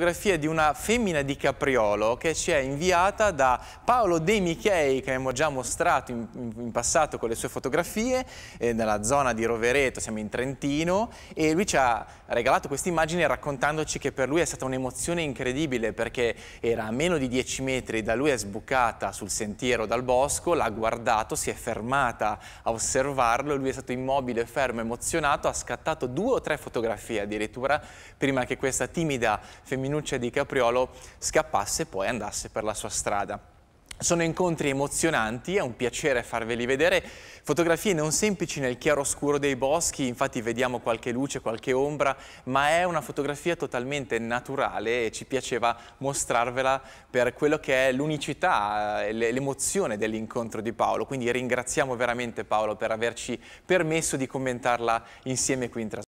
fotografia di una femmina di Capriolo che ci è inviata da Paolo De Michei che abbiamo già mostrato in, in passato con le sue fotografie eh, nella zona di Rovereto, siamo in Trentino e lui ci ha regalato questa immagine raccontandoci che per lui è stata un'emozione incredibile perché era a meno di 10 metri da lui è sbucata sul sentiero dal bosco, l'ha guardato, si è fermata a osservarlo, lui è stato immobile, fermo, emozionato, ha scattato due o tre fotografie addirittura prima che questa timida femminile Minuccia di Capriolo scappasse e poi andasse per la sua strada. Sono incontri emozionanti, è un piacere farveli vedere, fotografie non semplici nel chiaroscuro dei boschi, infatti vediamo qualche luce, qualche ombra, ma è una fotografia totalmente naturale e ci piaceva mostrarvela per quello che è l'unicità, l'emozione dell'incontro di Paolo, quindi ringraziamo veramente Paolo per averci permesso di commentarla insieme qui in trasmissione.